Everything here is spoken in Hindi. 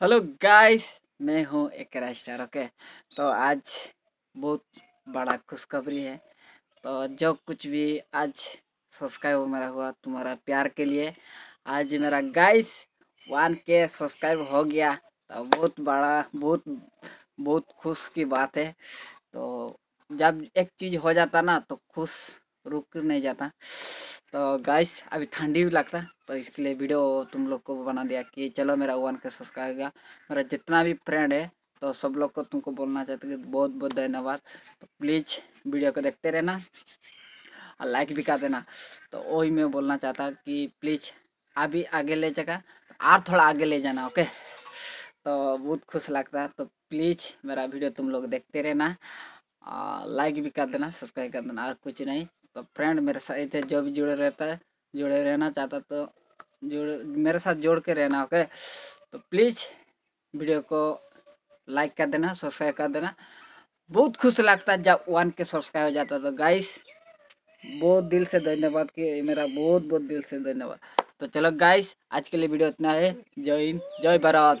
हेलो गाइस मैं हूँ एक स्टार ओके तो आज बहुत बड़ा खुशखबरी है तो जो कुछ भी आज सब्सक्राइब मेरा हुआ तुम्हारा प्यार के लिए आज मेरा गाइस वन के सब्सक्राइब हो गया तो बहुत बड़ा बहुत बहुत खुश की बात है तो जब एक चीज़ हो जाता ना तो खुश रुक नहीं जाता तो गाइस अभी ठंडी भी लगता तो इसके लिए वीडियो तुम लोग को बना दिया कि चलो मेरा वन के सब्सक्राइब का मेरा जितना भी फ्रेंड है तो सब लोग को तुमको बोलना चाहते कि बहुत बहुत धन्यवाद तो प्लीज़ वीडियो को देखते रहना और लाइक भी कर देना तो वही मैं बोलना चाहता कि प्लीज़ अभी आगे ले जाएगा तो और थोड़ा आगे ले जाना ओके तो बहुत खुश लगता है तो प्लीज़ मेरा वीडियो तुम लोग देखते रहना लाइक भी कर देना सब्सक्राइब कर देना और कुछ नहीं तो फ्रेंड मेरे साथ जो भी जुड़े रहता है जुड़े रहना चाहता तो जुड़ मेरे साथ जोड़ के रहना ओके तो प्लीज़ वीडियो को लाइक कर देना सब्सक्राइब कर देना बहुत खुश लगता है जब वन के सब्सक्राइब हो जाता तो गाइस बहुत दिल से धन्यवाद कि मेरा बहुत बहुत दिल से धन्यवाद तो चलो गाइस आज के लिए वीडियो इतना है जय हिंद जय भारत